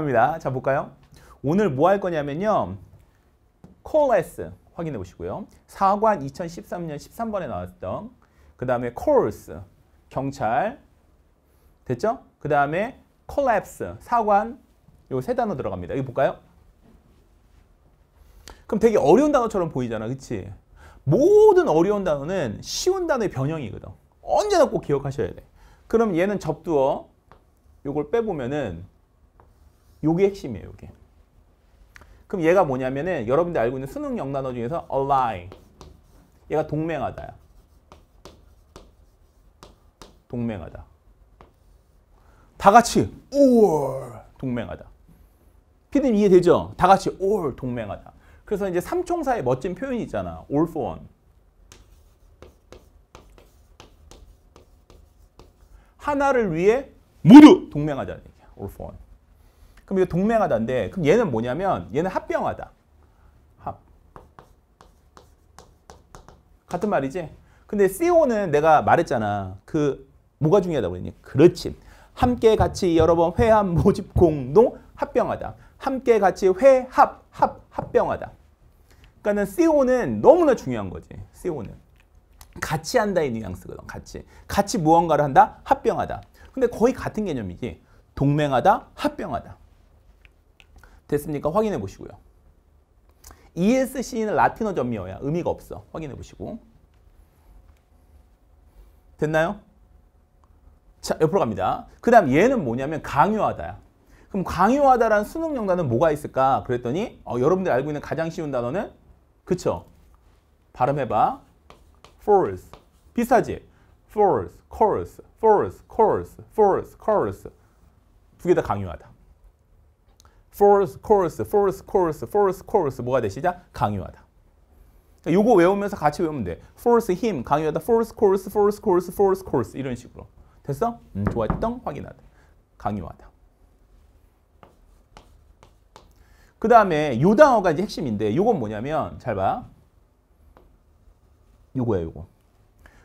갑니다. 자 볼까요? 오늘 뭐 할 거냐면요. 콜레스 확인해 보시고요. 사관 2013년 13번에 나왔던 그 다음에 콜스 경찰 됐죠? 그 다음에 콜랩스 사관 요 세 단어 들어갑니다. 여기 볼까요? 그럼 되게 어려운 단어처럼 보이잖아. 그치? 모든 어려운 단어는 쉬운 단어의 변형이거든. 언제나 꼭 기억하셔야 돼. 그럼 얘는 접두어 요걸 빼보면은 요게 핵심이에요, 요게. 그럼 얘가 뭐냐면은 여러분들 알고 있는 수능 영단어 중에서 align. 얘가 동맹하다야. 동맹하다. 다 같이 a l 동맹하다. 피디님 이해되죠? 다 같이 a l 동맹하다. 그래서 이제 삼총사의 멋진 표현이 있잖아. all for one. 하나를 위해 모두 동맹하자 all for one. 그럼 이거 동맹하다인데 그럼 얘는 뭐냐면 얘는 합병하다. 합. 같은 말이지? 근데 CO는 e 내가 말했잖아. 그 뭐가 중요하다고 그랬니? 그렇지. 함께 같이 여러 번 회합 모집 공동 합병하다. 함께 같이 회합 합 합병하다. 그러니까는 CO는 e 너무나 중요한 거지. CO는 e 같이 한다의 뉘앙스거든. 같이 같이 무언가를 한다 합병하다. 근데 거의 같은 개념이지. 동맹하다 합병하다. 됐습니까? 확인해 보시고요. ESC는 라틴어 점미어야 의미가 없어. 확인해 보시고. 됐나요? 자, 옆으로 갑니다. 그 다음 얘는 뭐냐면 강요하다야. 그럼 강요하다라는 수능용 단어 뭐가 있을까? 그랬더니 어, 여러분들이 알고 있는 가장 쉬운 단어는 그쵸? 발음해봐. force. 비슷하지? force, chorus, force, chorus, force, chorus. 두개 다 강요하다. force, chorus, force, chorus, force, chorus 뭐가 되시자? 강요하다. 그거 그러니까 외우면서 같이 외우면 돼. force him 강요하다. force, chorus, force, chorus, force, chorus 이런 식으로. 됐어? 음, 좋았던 확인하다. 강요하다. 그 다음에 요 단어가 이제 핵심인데 요건 뭐냐면 잘 봐. 요거야 요거.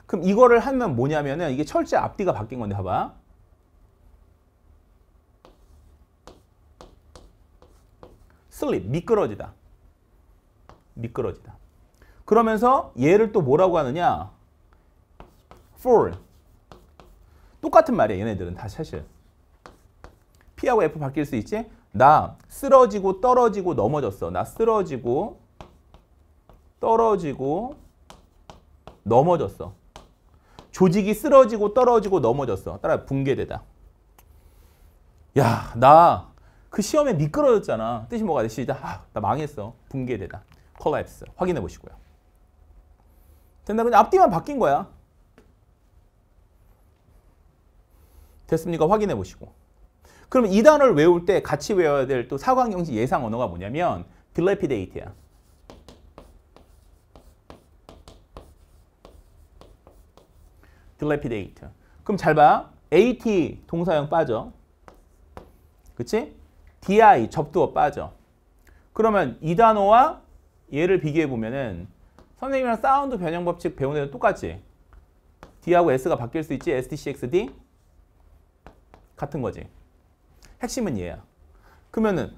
그럼 이거를 하면 뭐냐면은 이게 철제 앞뒤가 바뀐 건데 봐봐. 슬립, 미끄러지다. 미끄러지다. 그러면서 얘를 또 뭐라고 하느냐? fall. 똑같은 말이야, 얘네들은 다 사실. P하고 F 바뀔 수 있지? 나 쓰러지고 떨어지고 넘어졌어. 나 쓰러지고 떨어지고 넘어졌어. 조직이 쓰러지고 떨어지고 넘어졌어. 따라 붕괴되다. 야, 나그 시험에 미끄러졌잖아. 뜻이 뭐가 돼? 시작. 아, 나 망했어. 붕괴되다. 콜랩스. 확인해 보시고요. 된다. 근데 앞뒤만 바뀐 거야. 됐습니까? 확인해 보시고. 그러이 단어를 외울 때 같이 외워야 될 또 사관경식 예상 언어가 뭐냐면 딜레피데이트야. 딜레피데이트. 그럼 잘 봐. AT 동사형 빠져. 그치? 기아이 접두어 빠져. 그러면 이 단어와 얘를 비교해 보면은 선생님이랑 사운드 변형 법칙 배운 애는 똑같지. D하고 S가 바뀔 수 있지. SDCXD 같은 거지. 핵심은 얘야. 그러면은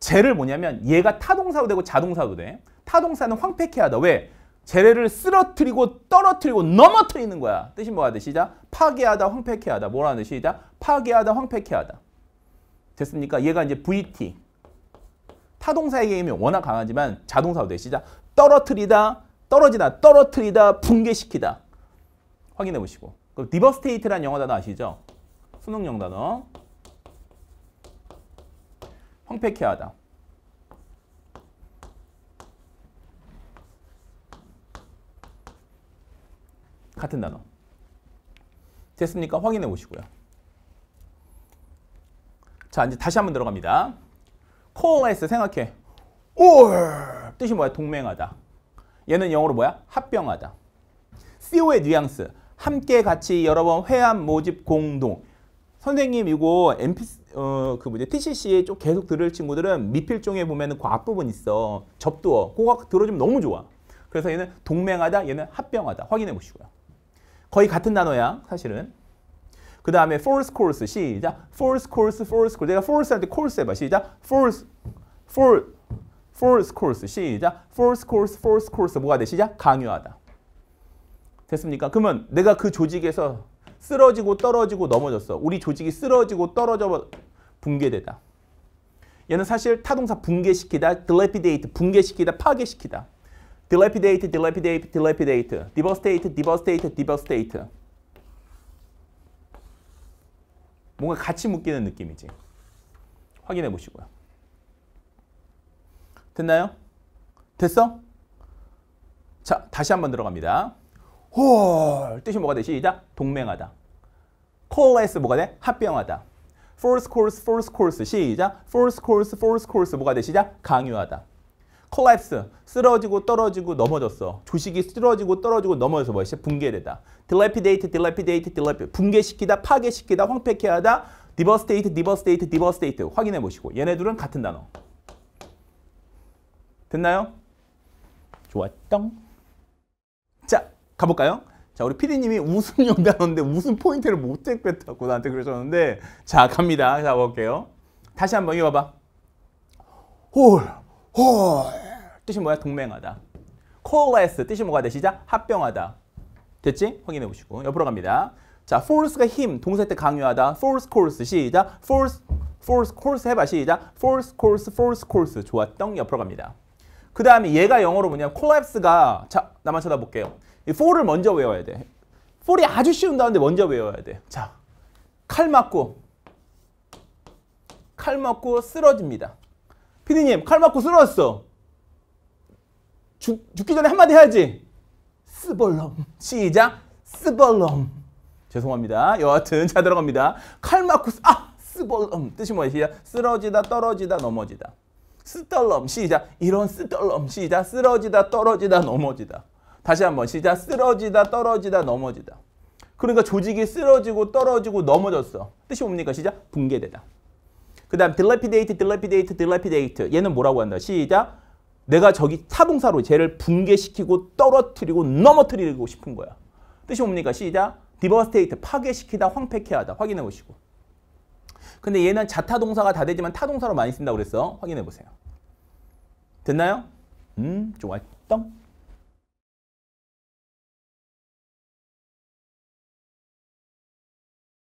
쟤를 뭐냐면 얘가 타동사도 되고 자동사도 돼. 타동사는 황폐케하다. 왜? 재래를 쓰러뜨리고 떨어뜨리고 넘어뜨리는 거야. 뜻이 뭐야? 시작. 파괴하다, 황폐케하다. 뭐라는 뜻이다? 파괴하다, 황폐케하다. 됐습니까? 얘가 이제 VT. 타동사의 개념이 워낙 강하지만 자동사로 돼. 시작. 떨어뜨리다, 떨어지다, 떨어뜨리다, 붕괴시키다. 확인해 보시고. 그 디버스테이트라는 영어 단어 아시죠? 수능 영 단어. 황폐케 하다. 같은 단어. 됐습니까? 확인해 보시고요. 자, 이제 다시 한번 들어갑니다. c o a l e 생각해. o 뜻이 뭐야? 동맹하다. 얘는 영어로 뭐야? 합병하다. CO의 뉘앙스. 함께 같이 여러 번 회합 모집 공동. 선생님 이거 MP 어 그 뭐지 TCC에 계속 들을 친구들은 미필종에 보면은 그 앞부분 있어. 접두어. 그거 들어주면 너무 좋아. 그래서 얘는 동맹하다, 얘는 합병하다. 확인해 보시고요. 거의 같은 단어야, 사실은. 그 다음에 force course 시작. force course, force course. 내가 force 할때 course 해봐. 시작. force, for, force course 시작. force course, force course 뭐가 돼? 시작. 강요하다. 됐습니까? 그러면 내가 그 조직에서 쓰러지고 떨어지고 넘어졌어. 우리 조직이 쓰러지고 떨어져 붕괴되다. 얘는 사실 타동사 붕괴시키다, dilapidate, 붕괴시키다, 파괴시키다. dilapidate, dilapidate, dilapidate, devastate, devastate, devastate. 뭔가 같이 묶이는 느낌이지. 확인해 보시고요. 됐나요? 됐어? 자, 다시 한번 들어갑니다. 홀 뜻이 뭐가 되? 시작! 동맹하다. 콜레스 뭐가 돼? 합병하다. force course, force course 시작. force course, force course 뭐가 되? 시작. 강요하다. 콜랩스 쓰러지고 떨어지고 넘어졌어. 조식이 쓰러지고 떨어지고 넘어져서 뭐야? 붕괴되다. dilapidate, dilapidate, dilapidate 붕괴시키다, 파괴시키다, 황폐케 하다. devastate, devastate, devastate 확인해 보시고 얘네 들은 같은 단어. 됐나요? 좋았던. 자, 가볼까요? 자, 우리 피디님이 웃음 용단어인데 웃음 포인트를 못 잡겠다고 나한테 그러셨는데 자, 갑니다. 가 볼게요. 다시 한번 이거 봐봐. 홀. 홀 뜻이 뭐야? 동맹하다. coalesce 뜻이 뭐가 되시자? 합병하다. 됐지? 확인해 보시고 옆으로 갑니다. 자, force가 힘, 동사 때 강요하다. force course 시작. force force course 해봐 시작. force course force course 좋았던 옆으로 갑니다. 그 다음에 얘가 영어로 뭐냐면 collapse가 자 나만 쳐다볼게요. 이 for를 먼저 외워야 돼. for이 아주 쉬운 단운데 먼저 외워야 돼. 자, 칼 맞고 칼 맞고 쓰러집니다. 피디님 칼 맞고 쓰러졌어. 죽, 죽기 전에 한마디 해야지. 스벌럼. 시작. 스벌럼. 죄송합니다. 여하튼 자 들어갑니다. 칼 맞고 쓰, 아 스벌럼 뜻이 뭐예요? 쓰러지다 떨어지다 넘어지다. 쓰덜럼 시작. 이런 쓰덜럼 시작. 쓰러지다 떨어지다 넘어지다. 다시 한번 시작. 쓰러지다 떨어지다 넘어지다. 그러니까 조직이 쓰러지고 떨어지고 넘어졌어. 뜻이 뭡니까? 시작. 붕괴되다. 그 다음 딜레피데 p i d a t e d i l a p i d a 얘는 뭐라고 한다? 시작. 내가 저기 타동사로 쟤를 붕괴시키고 떨어뜨리고 넘어뜨리고 싶은 거야. 뜻이 뭡니까? 시작. 디버스테이트, 파괴시키다, 황폐케하다. 확인해 보시고. 근데 얘는 자타동사가 다 되지만 타동사로 많이 쓴다고 그랬어. 확인해 보세요. 됐나요? 음, 좋아. 떵.